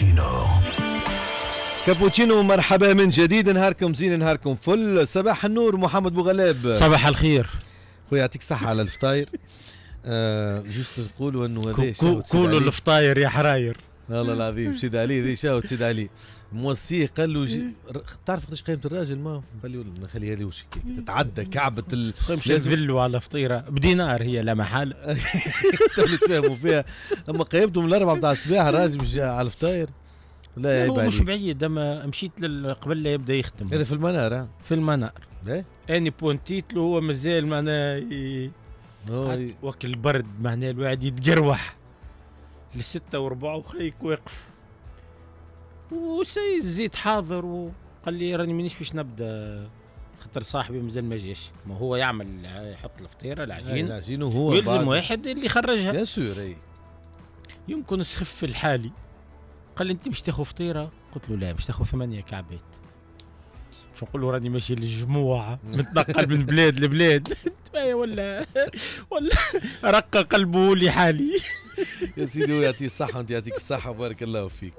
كابوتشينو كابوتشينو مرحبا من جديد نهاركم زين نهاركم فل صباح النور محمد بوغلاب صباح الخير خويا يعطيك صحة على الفطاير آه جوست تقولوا انه هذا كولوا الفطاير يا حراير والله العظيم سيد علي ذي شاو سيد علي موصيه قال له جي... تعرف قداش قيمه الراجل ما قال له نخليها لي وش تتعدى كعبه ال... لازم على فطيره بدينار هي لا محاله تفهموا فيها اما قيمته من الاربعه بتاع الصباح الراجل مش على الفطاير لا هو مش بعيد اما مشيت قبل لا يبدا يختم هذا في المنار في المنار إيه؟ اني بونتيت له هو مازال معناه ي... وكل البرد معناه الواحد يتقروح لستة وربعة وخيك واقف وسي الزيت حاضر وقال لي راني مانيش باش نبدا خاطر صاحبي مازال ما جاش ما هو يعمل يحط الفطيره العجين العجين وهو يلزم واحد اللي خرجها بيان سور يمكن سخف الحالي قال لي انت مش تاخذ فطيره قلت له لا مش تاخذ ثمانيه كعبات شو نقول له راني ماشي للجموع متنقل من بلاد لبلاد ولا ولا رق قلبه لحالي يا سيدي ويعطيه الصحة وأنت يعطيك الصحة بارك الله فيك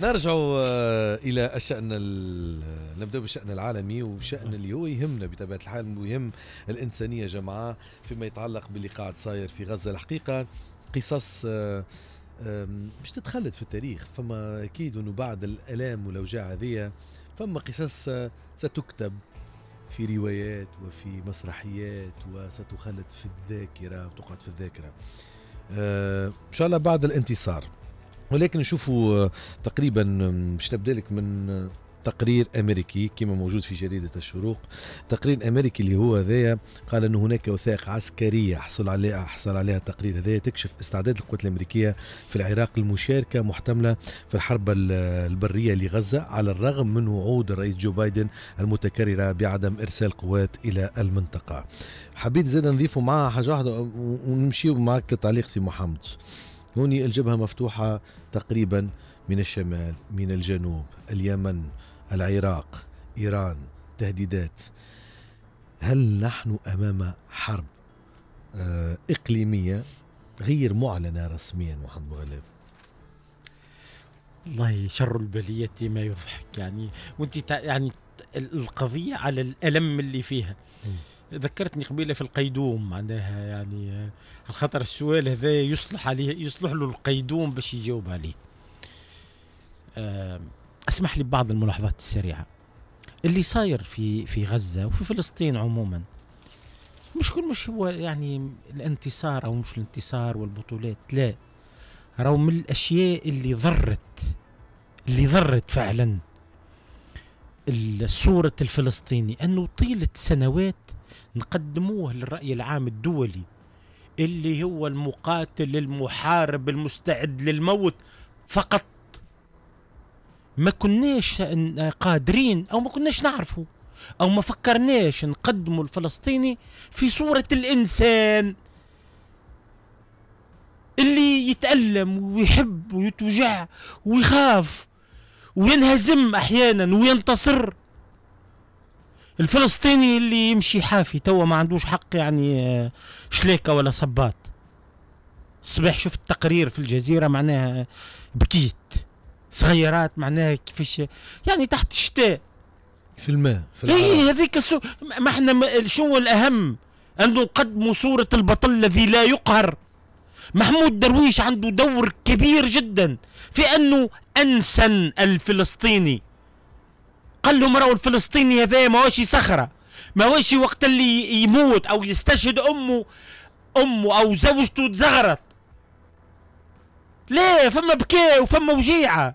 نرجع آه، إلى الشأن نبدأ بالشأن العالمي وشأن اللي هو يهمنا بطبيعة الحال ويهم الإنسانية جمعاء فيما يتعلق باللي قاعد صاير في غزة الحقيقة قصص آه، مش تتخلد في التاريخ فما أكيد أنه بعد الآلام والأوجاع هذه فما قصص آه، ستكتب في روايات وفي مسرحيات وستخلد في الذاكرة وتقعد في الذاكرة آه، ان شاء الله بعد الانتصار ولكن نشوفوا آه، تقريبا باش آه، نبدا من تقرير امريكي كما موجود في جريده الشروق تقرير امريكي اللي هو هذايا قال انه هناك وثائق عسكريه حصل عليها حصل عليها التقرير هذايا تكشف استعداد القوات الامريكيه في العراق المشاركه محتمله في الحرب البريه لغزه على الرغم من وعود الرئيس جو بايدن المتكرره بعدم ارسال قوات الى المنطقه حبيت زاد نضيفوا معها حاجه واحده ونمشي معك تعليق سي محمد هوني الجبهه مفتوحه تقريبا من الشمال من الجنوب اليمن العراق إيران تهديدات هل نحن أمام حرب آه، إقليمية غير معلنة رسميا محمد بغلاب والله شر البلية ما يضحك يعني وانت يعني القضية على الألم اللي فيها ذكرتني قبيلة في القيدوم معناها يعني على خاطر السؤال هذا يصلح عليه يصلح له القيدوم باش يجاوب عليه اسمح لي ببعض الملاحظات السريعه اللي صاير في في غزه وفي فلسطين عموما مش كل مش هو يعني الانتصار او مش الانتصار والبطولات لا رغم من الاشياء اللي ضرت اللي ضرت فعلا الصورة الفلسطيني انه طيلة سنوات نقدموه للرأي العام الدولي اللي هو المقاتل المحارب المستعد للموت فقط ما كناش قادرين او ما كناش نعرفوا او ما فكرناش نقدموا الفلسطيني في صورة الانسان اللي يتألم ويحب ويتوجع ويخاف وينهزم احيانا وينتصر الفلسطيني اللي يمشي حافي توا ما عندوش حق يعني آه، شليكه ولا صباط صباح شفت تقرير في الجزيره معناها بكيت صغيرات معناها كيفاش يعني تحت الشتاء في الماء في اي هذيك السو... ما احنا شو الاهم ان نقدموا صوره البطل الذي لا يقهر محمود درويش عنده دور كبير جدا في انه انسن الفلسطيني قال لهم راهو الفلسطيني هذا ماهوش صخره ماهوش وقت اللي يموت او يستشهد امه امه او زوجته تزغرت لا فما بكاء وفما وجيعه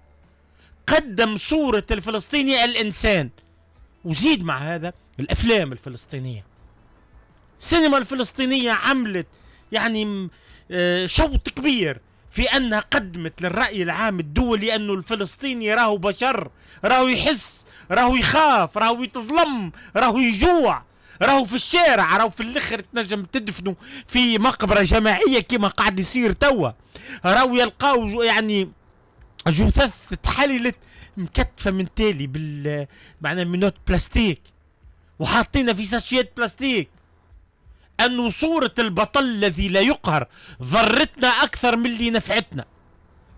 قدم صورة الفلسطيني الإنسان وزيد مع هذا الأفلام الفلسطينية السينما الفلسطينية عملت يعني آه، شوط كبير في أنها قدمت للرأي العام الدولي أنه الفلسطيني راهو بشر راهو يحس راهو يخاف راهو يتظلم راهو يجوع راهو في الشارع راهو في الاخر تنجم تدفنه في مقبره جماعيه كما قاعد يصير توا راهو يلقاو يعني الجثث اتحللت مكتفه من تالي بال معناها منوت بلاستيك وحاطينها في ساشيات بلاستيك أن صورة البطل الذي لا يقهر ضرتنا أكثر من اللي نفعتنا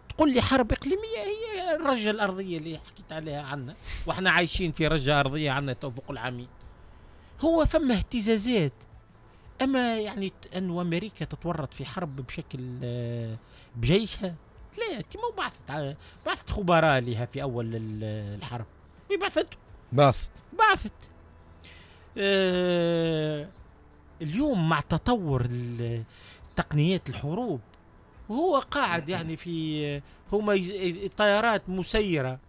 تقول لي حرب إقليمية هي الرجة الأرضية اللي حكيت عليها عنا وإحنا عايشين في رجة أرضية عنا توفق العامين هو فما اهتزازات أما يعني أن أمريكا تتورط في حرب بشكل آه، بجيشها لا انت وبعثت بعثت خبراء لها في اول الحرب بعثت بعثت بعثت آه اليوم مع تطور تقنيات الحروب وهو قاعد يعني في هما طيارات مسيرة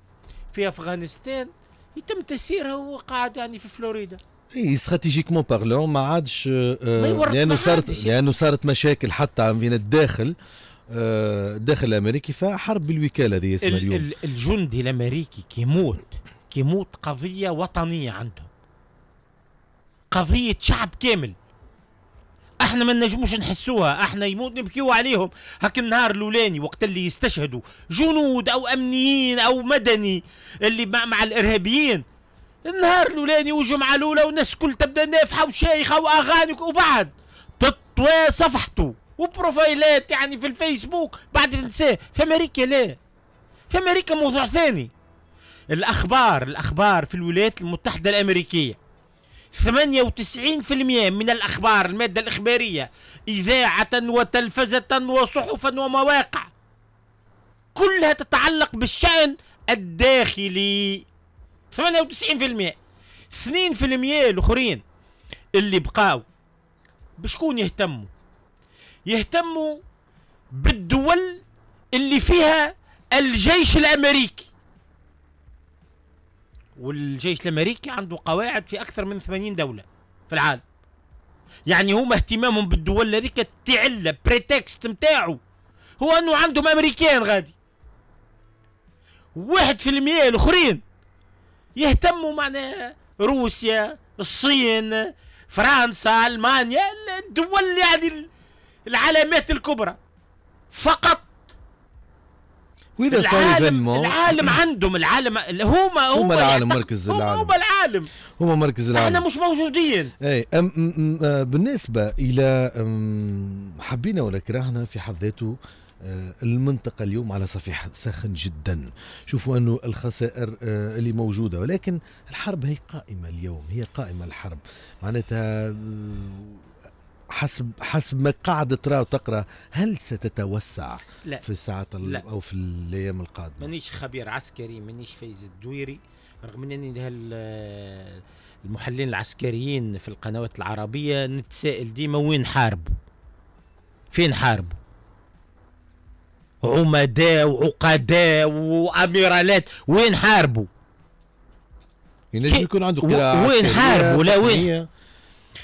في أفغانستان يتم تسييرها وهو قاعد يعني في فلوريدا اي استراتيجيكمون بارلون ما عادش آه لانه صارت لانه صارت مشاكل حتى من الداخل الداخل آه، الامريكي فحرب بالوكاله هذه اسمها اليوم الجندي الامريكي كيموت كيموت قضيه وطنيه عنده قضيه شعب كامل احنا ما نجموش نحسوها احنا يموت نبكيو عليهم هاك النهار الاولاني وقت اللي يستشهدوا جنود او امنيين او مدني اللي مع, مع الارهابيين النهار الاولاني والجمعه الاولى والناس الكل تبدا نافحه وشايخه واغاني وبعد تطوى صفحته وبروفايلات يعني في الفيسبوك بعد تنساه في امريكا لا في امريكا موضوع ثاني الاخبار الاخبار في الولايات المتحده الامريكيه 98% من الاخبار الماده الاخباريه اذاعه وتلفزه وصحفا ومواقع كلها تتعلق بالشان الداخلي 98% 2% الاخرين اللي بقاو بشكون يهتموا يهتموا بالدول اللي فيها الجيش الامريكي والجيش الامريكي عنده قواعد في اكثر من 80 دوله في العالم يعني هما اهتمامهم بالدول هذيك تعلى بريتكست نتاعو هو انه عندهم امريكان غادي واحد في المية الاخرين يهتموا معنا روسيا الصين فرنسا المانيا الدول يعني العلامات الكبرى فقط واذا صار يذموا العالم عندهم العالم هما هما العالم مركز العالم هما العالم هما مركز العالم احنا مش موجودين اي أم أم آه، بالنسبه الى حبينا ولا كرهنا في حد ذاته آه، المنطقة اليوم على صفيح ساخن جدا شوفوا أنه الخسائر آه، اللي موجودة ولكن الحرب هي قائمة اليوم هي قائمة الحرب معناتها حسب حسب ما قاعد ترى وتقرا هل ستتوسع لا. في ساعة لا. او في الايام القادمه مانيش خبير عسكري مانيش فايز الدويري رغم انني المحللين العسكريين في القنوات العربيه نتسائل ديما وين حاربوا فين حاربوا عمداء وعقداء واميرالات وين حاربوا ينجم يكون عنده قراءه وين حاربوا لا وين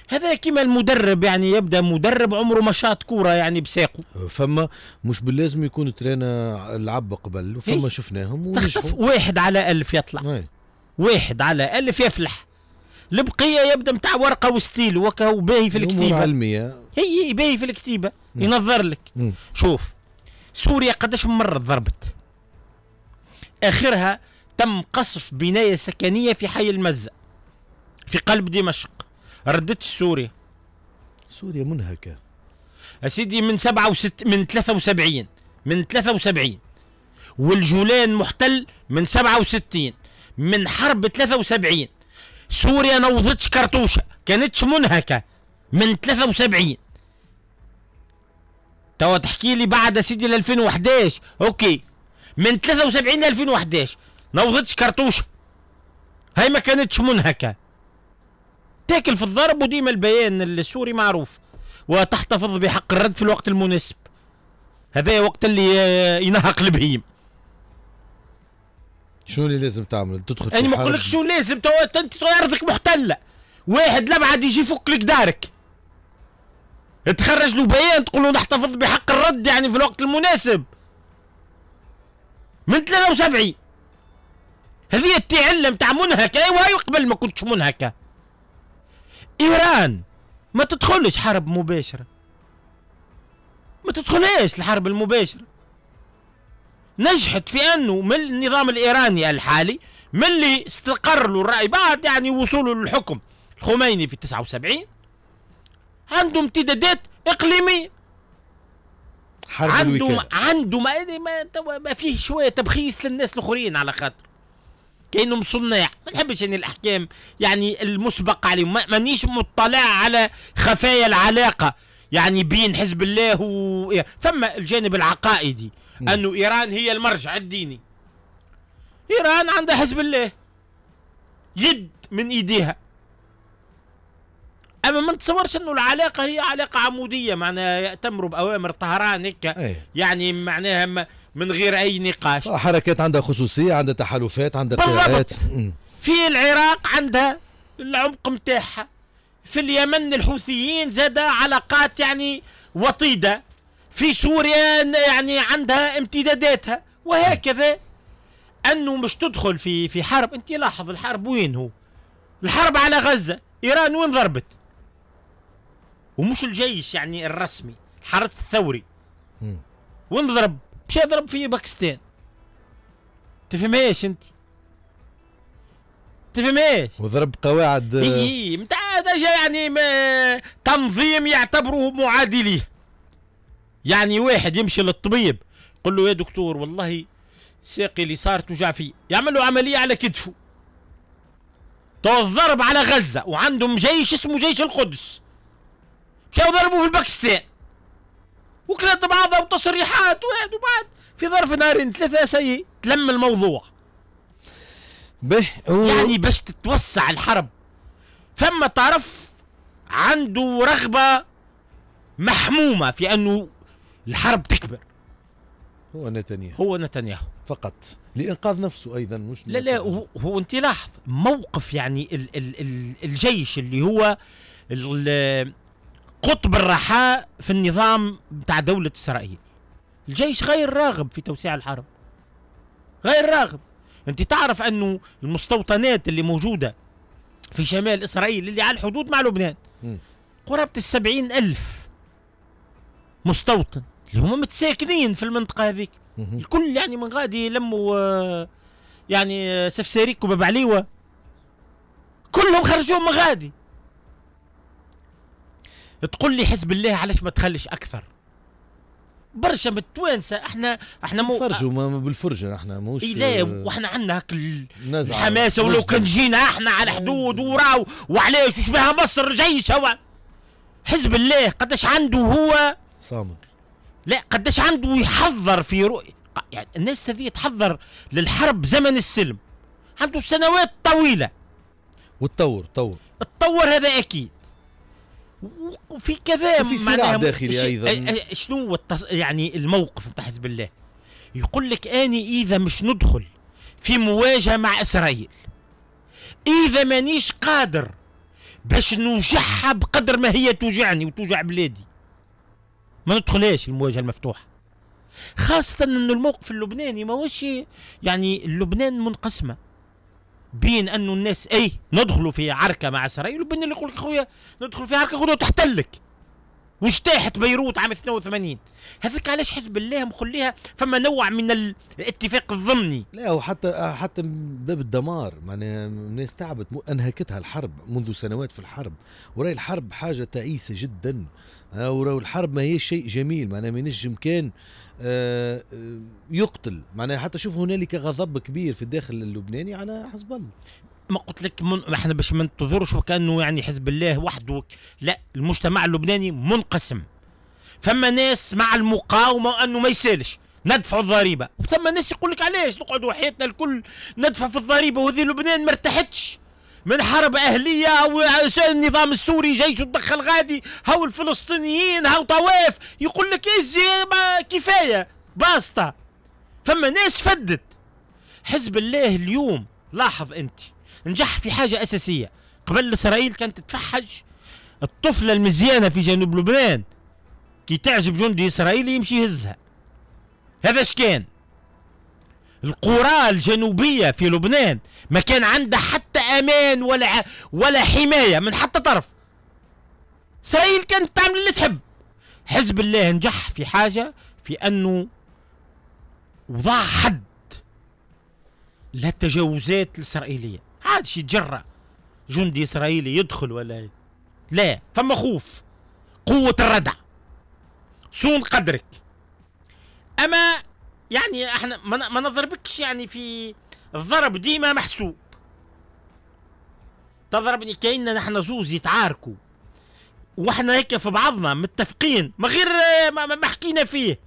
هذا كيما المدرب يعني يبدا مدرب عمره ما شاط كوره يعني بساقه فما مش باللازم يكون ترينا لعب قبل ايه؟ شفناهم ونجحوا واحد على ألف يطلع ايه. واحد على ألف يفلح البقية يبدا متاع ورقة وستيل وكهو باهي في الكتيبة علمية هي باهي في الكتيبة مم. إيه. ينظر لك مم. إيه. شوف سوريا قداش من مرة ضربت آخرها تم قصف بناية سكنية في حي المزة في قلب دمشق ردت سوريا سوريا منهكه سيدي من سبعة وست من ثلاثة وسبعين من ثلاثة وسبعين والجولان محتل من سبعة وستين من حرب ثلاثة وسبعين سوريا نوضتش كرتوشه كانتش منهكه من ثلاثة وسبعين توا تحكي لي بعد سيدي ل 2011 اوكي من 73 ل 2011 نوضتش كرتوشه هاي ما كانتش منهكه تاكل في الضرب وديما البيان السوري معروف وتحتفظ بحق الرد في الوقت المناسب هذا وقت اللي ينهق البهيم شنو اللي لازم تعمل تدخل انا ما نقولكش شنو لازم انت ارضك محتله واحد لبعد يجي يفك لك دارك تخرج له بيان تقول له نحتفظ بحق الرد يعني في الوقت المناسب من 73 هذه التعلم تاع منهكه ايوا قبل ما كنتش منهكه ايران ما تدخلش حرب مباشره ما تدخلهاش الحرب المباشره نجحت في انه من النظام الايراني الحالي من اللي استقر له الراي بعد يعني وصوله للحكم الخميني في 79 عندهم امتدادات اقليميه حرب عندهم الوكالة. عندهم ما, ما فيه شويه تبخيس للناس الاخرين على خاطر كانهم صناع ما نحبش ان الاحكام يعني المسبقه عليهم مانيش مطلع على خفايا العلاقه يعني بين حزب الله و ثم الجانب العقائدي انه ايران هي المرجع الديني ايران عندها حزب الله يد من ايديها اما ما نتصورش انه العلاقه هي علاقه عموديه معناها ياتمروا باوامر طهران هيك إيه. يعني معناها من غير اي نقاش آه، حركات عندها خصوصيه عندها تحالفات عندها قراءات في العراق عندها العمق نتاعها في اليمن الحوثيين زاد علاقات يعني وطيده في سوريا يعني عندها امتداداتها وهكذا انه مش تدخل في في حرب انت لاحظ الحرب وين هو الحرب على غزه ايران وين ضربت ومش الجيش يعني الرسمي الحرس الثوري وين ضرب مشى يضرب في باكستان تفهم ايش انت تفهم ايش وضرب قواعد اي نتاع يعني ما تنظيم يعتبره معادي ليه يعني واحد يمشي للطبيب قل له يا دكتور والله ساقي اللي صار توجع فيه يعمل له عمليه على كتفه تو الضرب على غزه وعندهم جيش اسمه جيش القدس مشاو ضربوا في باكستان وكلات بعضها وتصريحات وهذا وبعد في ظرف نهارين ثلاثة سي تلم الموضوع به يعني باش تتوسع الحرب فما طرف عنده رغبة محمومة في أنه الحرب تكبر هو نتنياهو هو نتنياهو فقط لإنقاذ نفسه أيضا مش لا لا هو, هو أنت لاحظ موقف يعني ال ال ال الجيش اللي هو قطب الرحاء في النظام بتاع دولة إسرائيل الجيش غير راغب في توسيع الحرب غير راغب أنت تعرف أنه المستوطنات اللي موجودة في شمال إسرائيل اللي على الحدود مع لبنان قرابة السبعين ألف مستوطن اللي هم متساكنين في المنطقة هذيك الكل يعني من غادي يلموا آه، يعني آه، سفساريك وبابعليوة عليوه كلهم خرجوهم من غادي تقول لي حزب الله علاش ما تخليش اكثر برشا متوانسه احنا احنا مو تفرجوا بالفرجه احنا موش لا واحنا عندنا هاك الحماسه ولو كان جينا احنا على الحدود وراو وعلاش وش بها مصر جيش هو حزب الله قداش عنده هو صامت لا قداش عنده يحضر في رؤية يعني الناس هذه تحضر للحرب زمن السلم عنده سنوات طويله وتطور تطور تطور هذا اكيد وفي كذا في صراع داخلي ايضا شنو هو التص... يعني الموقف نتاع حزب الله يقول لك اني اذا مش ندخل في مواجهه مع اسرائيل اذا مانيش قادر باش نوجعها بقدر ما هي توجعني وتوجع بلادي ما ندخلهاش المواجهه المفتوحه خاصه ان الموقف اللبناني ما هوش يعني لبنان منقسمه بين انه الناس اي ندخلوا في عركه مع اسرائيل وبين اللي يقول لك خويا ندخل في عركه خذوا تحتلك واجتاحت بيروت عام 82 هذاك علاش حزب الله مخليها فما نوع من الاتفاق الضمني لا وحتى حتى باب الدمار معناها الناس تعبت انهكتها الحرب منذ سنوات في الحرب وراي الحرب حاجه تعيسه جدا وراه الحرب ما هي شيء جميل معناها ما ينجم كان آه، آه، يقتل معناها حتى شوف هنالك غضب كبير في الداخل اللبناني على حزب الله ما قلت لك من احنا باش ما ننتظروش وكانه يعني حزب الله وحده لا المجتمع اللبناني منقسم فما ناس مع المقاومه وانه ما يسالش ندفع الضريبه وثم ناس يقول لك علاش نقعدوا حياتنا الكل ندفع في الضريبه وهذه لبنان ما ارتحتش من حرب اهليه او النظام السوري جيش تدخل غادي هاو الفلسطينيين هاو طواف يقول لك ازي كفايه باسطه فما ناس فدت حزب الله اليوم لاحظ انت نجح في حاجه اساسيه قبل اسرائيل كانت تتفحج الطفله المزيانه في جنوب لبنان كي تعجب جندي اسرائيلي يمشي يهزها هذا اش كان القرى الجنوبيه في لبنان ما كان عندها حتى امان ولا ولا حمايه من حتى طرف اسرائيل كانت تعمل اللي تحب حزب الله نجح في حاجه في انه وضع حد للتجاوزات الاسرائيليه عادش يتجرأ جندي اسرائيلي يدخل ولا إيه؟ لا فما خوف قوه الردع صون قدرك اما يعني احنا ما نضربكش يعني في الضرب ديما محسوب تضربني كاننا نحن زوز يتعاركوا واحنا هيك في بعضنا متفقين ما غير ما, ما حكينا فيه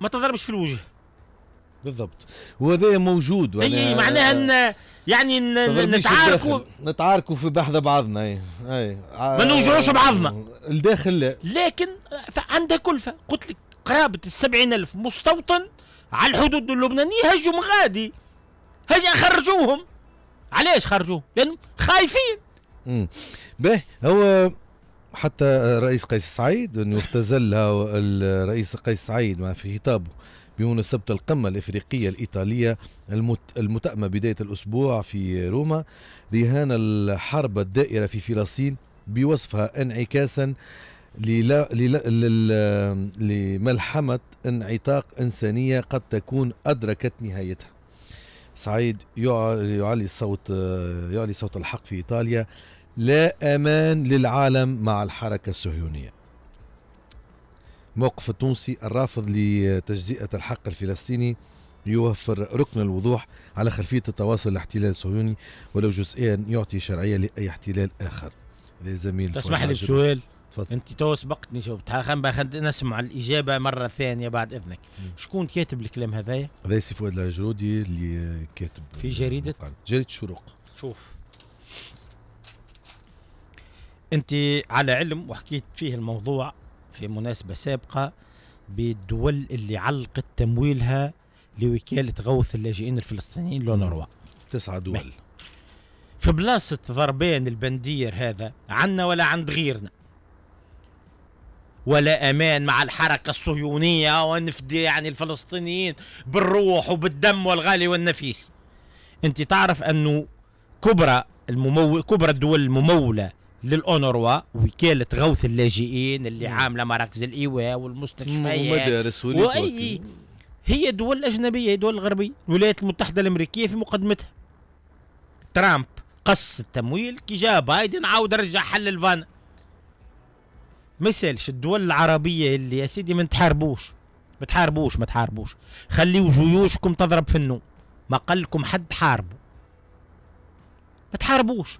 ما تضربش في الوجه بالضبط وهذا موجود اي معناها ان يعني نتعاركوا نتعاركوا في بحذا بعضنا اي اي ما نوجعوش آه، بعضنا الداخل لا لكن عندها كلفه قلت لك قرابه السبعين الف مستوطن على الحدود اللبنانيه هجم غادي هيا خرجوهم علاش خرجوا لانهم خايفين باهي هو حتى رئيس قيس سعيد انه اختزل الرئيس قيس سعيد ما في خطابه بمناسبة القمة الإفريقية الإيطالية المتأمة بداية الأسبوع في روما رهان الحرب الدائرة في فلسطين بوصفها انعكاسا لملحمة انعطاق إنسانية قد تكون أدركت نهايتها سعيد يعلي صوت يعلي صوت الحق في إيطاليا لا أمان للعالم مع الحركة الصهيونية موقف التونسي الرافض لتجزئة الحق الفلسطيني يوفر ركن الوضوح على خلفية التواصل الاحتلال الصهيوني ولو جزئيا يعطي شرعية لأي احتلال آخر زميل تسمح لي بسؤال تفضل انت تو سبقتني جاوبتها خلينا نسمع الاجابه مره ثانيه بعد اذنك شكون كاتب الكلام هذايا؟ هذا سي فؤاد العجرودي اللي كاتب في جريده جريده الشروق شوف انت على علم وحكيت فيه الموضوع في مناسبه سابقه بالدول اللي علقت تمويلها لوكاله غوث اللاجئين الفلسطينيين لونروا تسعة دول في بلاصة ضربان البندير هذا عنا ولا عند غيرنا ولا امان مع الحركه الصهيونيه ونفدي يعني الفلسطينيين بالروح وبالدم والغالي والنفيس انت تعرف انه كبرى الممو... كبرى الدول المموله للاونروا وكاله غوث اللاجئين اللي عامله مراكز الايواء والمستشفيات ومدارس واي هي دول اجنبيه هي دول غربيه الولايات المتحده الامريكيه في مقدمتها ترامب قص التمويل كي جاء بايدن عاود رجع حل الفانا ما يسالش الدول العربيه اللي يا سيدي ما تحاربوش ما تحاربوش ما تحاربوش خليو جيوشكم تضرب في النوم ما لكم حد حاربوا ما تحاربوش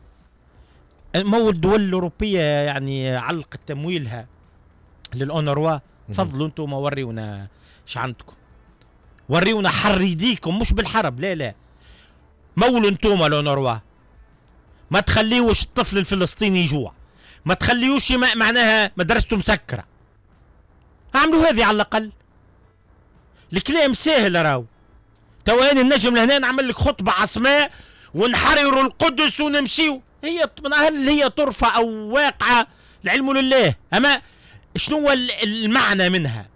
ما هو الدول الاوروبيه يعني علقت تمويلها للاونروا فضلوا انتم وريونا اش عندكم وريونا حر يديكم مش بالحرب لا لا مولوا انتم الاونروا ما تخليوش الطفل الفلسطيني يجوع ما تخليوش معناها مدرسته مسكره اعملوا هذه على الاقل الكلام سهل راهو تو النجم لهنا نعمل لك خطبه عصماء ونحرروا القدس ونمشيو هي هل هي طرفه او واقعه العلم لله اما شنو المعنى منها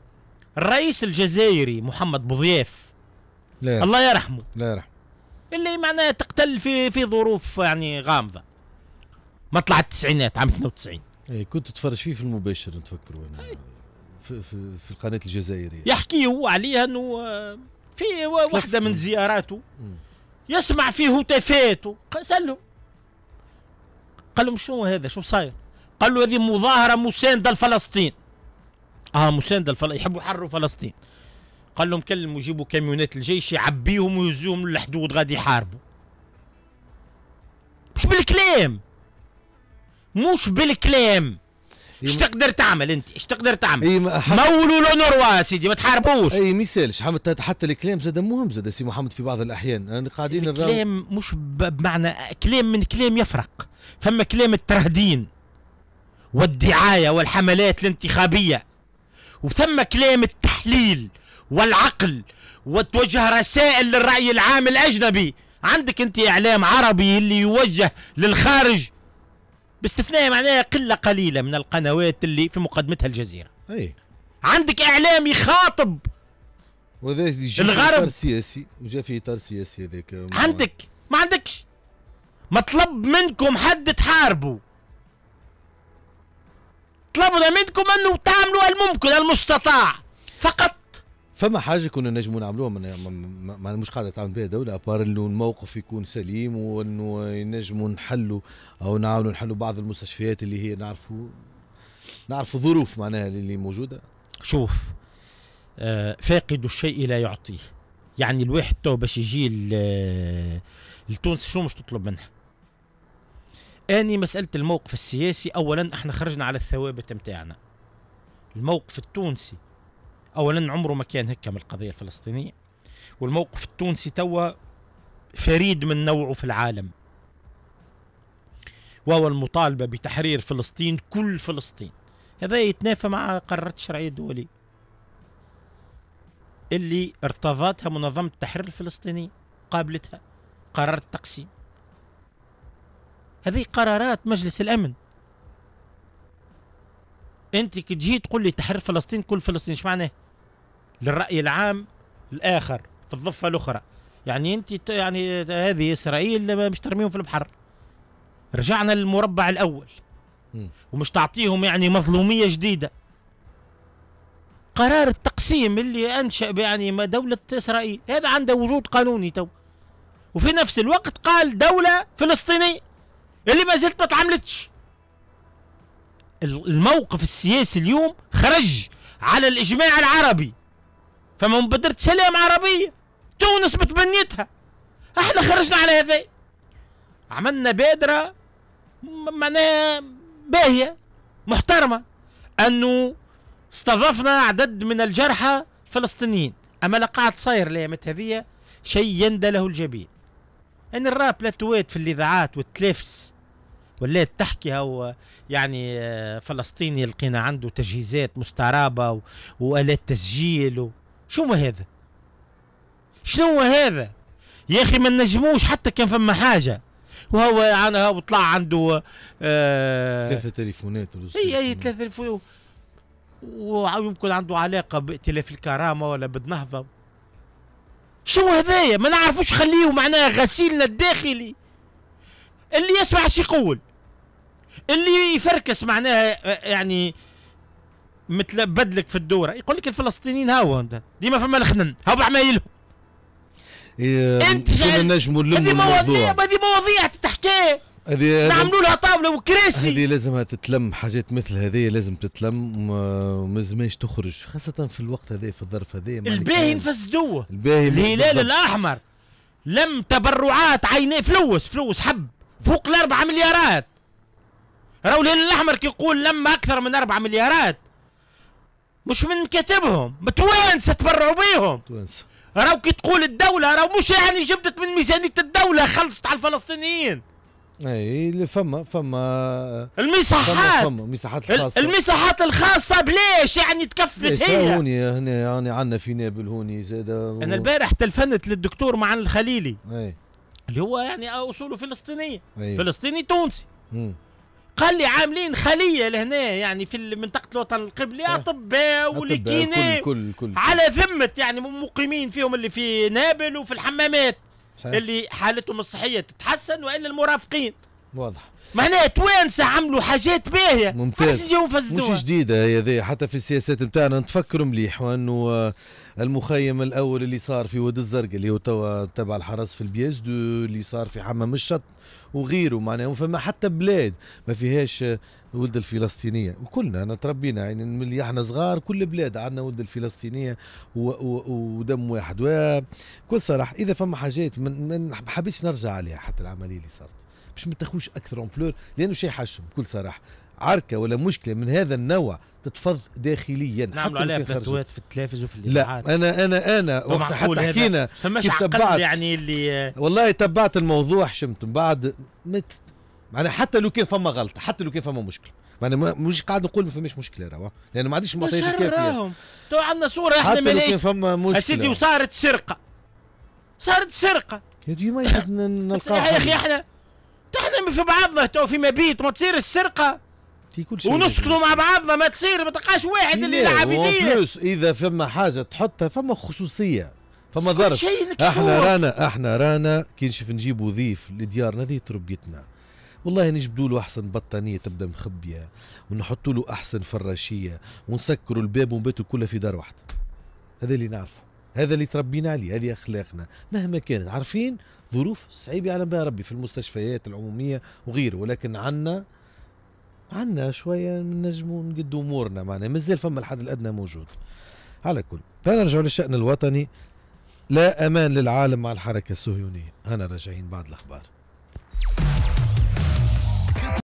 الرئيس الجزائري محمد بوضياف الله يرحمه الله يرحمه اللي معناه تقتل في في ظروف يعني غامضه مطلع التسعينات عام 92 اي كنت تفرج فيه في المباشر نتفكر انا إيه. في, في, في القناه الجزائريه يحكيوا عليها انه آه، في واحده من زياراته يسمع فيه هتافات سألهم قال لهم شنو هذا شو صاير قال له هذه مظاهره مسانده لفلسطين اه مسانده لفلسطين يحبوا يحرروا فلسطين قال لهم كلموا جيبوا كاميونات الجيش يعبيهم ويهزوهم للحدود غادي يحاربوا مش بالكلام مش بالكلام اش إيه، تقدر تعمل انت اش تقدر تعمل إيه، مولوا لونروا سيدي ما تحاربوش اي مثال حتى حتى الكلام زاد مهم زاد سي محمد في بعض الاحيان يعني قاعدين الكلام مش بمعنى كلام من كلام يفرق فما كلام الترهدين والدعايه والحملات الانتخابيه وثم كلام التحليل والعقل وتوجه رسائل للرأي العام الأجنبي عندك أنت إعلام عربي اللي يوجه للخارج باستثناء معناها قله قليله من القنوات اللي في مقدمتها الجزيره اي عندك اعلام يخاطب وهذا الغرب اطار سياسي وجا في اطار سياسي هذاك عندك ما عندكش مطلب منكم حد تحاربوا طلبنا منكم انه تعملوا الممكن المستطاع فقط فما حاجه كنا نجموا نعملوها ما مش قاعده تعمل بها دوله ابار انه الموقف يكون سليم وانه ينجموا نحلوا او نعاونوا نحلوا بعض المستشفيات اللي هي نعرفوا نعرفوا ظروف معناها اللي موجوده شوف آه فاقد الشيء لا يعطيه يعني الواحد تو باش يجي لتونس شو مش تطلب منها اني مساله الموقف السياسي اولا احنا خرجنا على الثوابت نتاعنا الموقف التونسي اولا عمره ما كان هكا من القضيه الفلسطينيه والموقف التونسي توا فريد من نوعه في العالم وهو المطالبه بتحرير فلسطين كل فلسطين هذا يتنافى مع قرارات الشرعيه الدوليه اللي ارتضتها منظمه التحرير الفلسطينيه قابلتها قرار التقسيم هذه قرارات مجلس الامن انت كي تجي تقول لي تحرير فلسطين كل فلسطين ايش معناه للرأي العام الآخر في الضفة الأخرى يعني أنت يعني هذه إسرائيل مش ترميهم في البحر رجعنا للمربع الأول ومش تعطيهم يعني مظلومية جديدة قرار التقسيم اللي أنشأ يعني دولة إسرائيل هذا عنده وجود قانوني تو وفي نفس الوقت قال دولة فلسطينية اللي ما زلت ما تعملتش الموقف السياسي اليوم خرج على الإجماع العربي فما مبادرة سلام عربية تونس بتبنيتها احنا خرجنا على هذا عملنا بادرة معناها باهية محترمة انه استضفنا عدد من الجرحى فلسطينيين اما قاعد صاير الايامات هذية شيء يندى له الجبين ان يعني لا تويت في الاذاعات والتلفز ولات تحكي هو يعني آه، فلسطيني لقينا عنده تجهيزات مستعربه والات تسجيل شو هو هذا شنو هو هذا يا اخي ما نجموش حتى كان فما حاجه وهو يعني هو طلع عنده آه ثلاثه تليفونات اي اي ثلاثه تليفونات ويمكن عنده علاقه بائتلاف الكرامه ولا بالنهضه شو هذايا ما نعرفوش خليه معناها غسيلنا الداخلي اللي يسمع شي يقول اللي يفركس معناها آه، يعني مثل بدلك في الدوره يقول لك الفلسطينيين هاو ديما فما الخنن هاو بعمايلهم إيه، انت جاي نجم نلموا الموضوع هذه مواضيع تتحكي هذه نعملوا لها طاوله وكراسي هذه لازمها تتلم حاجات مثل هذه لازم تتلم وما تخرج خاصه في الوقت هذا في الظرف هذا الباهي يعني. نفسدوه الباهي الهلال الاحمر لم تبرعات عينيه فلوس فلوس حب فوق الاربع مليارات راهو الهلال الاحمر كي يقول اكثر من اربع مليارات مش من مكاتبهم متوانسه تبرعوا بيهم متوانسه راو كي تقول الدولة راو مش يعني جبدت من ميزانية الدولة خلصت على الفلسطينيين اي فما فما المساحات فما, فما المساحات الخاصة المساحات الخاصة بليش يعني تكفلت هي هوني هنا يعني عندنا في نابل هوني زاد و... انا البارح تلفنت للدكتور معن الخليلي اي اللي هو يعني اصوله فلسطينية أي. فلسطيني تونسي قال لي عاملين خليه لهنا يعني في منطقه الوطن القبلي اطباء والكيناء على ذمه يعني مقيمين فيهم اللي في نابل وفي الحمامات صحيح. اللي حالتهم الصحيه تتحسن والا المرافقين واضح معناها توانسه عملوا حاجات باهيه ممتاز مش جديده هي دي حتى في السياسات نتاعنا نتفكروا مليح وانه المخيم الاول اللي صار في واد الزرق اللي هو توا تبع الحرس في البياس دو اللي صار في حمام الشط وغيره معناها فما حتى بلاد ما فيهاش ولد الفلسطينيه وكلنا انا تربينا يعني من احنا صغار كل بلاد عندنا ولد الفلسطينيه ودم واحد وكل صراحه اذا فما حاجات ما حبيتش نرجع عليها حتى العمليه اللي صارت باش ما تاخوش اكثر امبلور لانه شيء حشم بكل صراحه عركه ولا مشكله من هذا النوع تتفض داخليا نعملوا عليها بلاتوات في التلفز وفي الاذاعات لا انا انا انا وقت حتى حكينا كيف تبعت يعني اللي والله تبعت الموضوع شمت من بعد مت معناها حتى لو كان فما غلطه حتى لو كان فما مشكله معناها مش قاعد نقول ما فماش مشكله راه لان ما عنديش المعطيات الكافيه تو عندنا صوره احنا حتى لو كان فما مشكله سيدي وصارت سرقه صارت سرقه يا دي ما نلقاها يا اخي احنا احنا في بعضنا تو في مبيت ما تصير السرقه في كل شيء ونسكنوا مع بعضنا ما تصير ما تلقاش واحد اللي يلعب بلوس اذا فما حاجه تحطها فما خصوصيه فما ضرب احنا رانا احنا رانا كي نشوف نجيبوا ضيف لديارنا هذه تربيتنا والله نجبدوا له احسن بطانيه تبدا مخبيه ونحطوا له احسن فراشيه ونسكروا الباب ونباتوا كلها في دار واحده هذا اللي نعرفه هذا اللي تربينا عليه هذه اخلاقنا مهما كانت عارفين ظروف صعيبه على بها ربي في المستشفيات العموميه وغيره ولكن عنا عنا شويه نجمو نقدو امورنا معناها مازال فما الحد الادنى موجود على كل فنرجعوا للشان الوطني لا امان للعالم مع الحركه الصهيونيه انا راجعين بعد الاخبار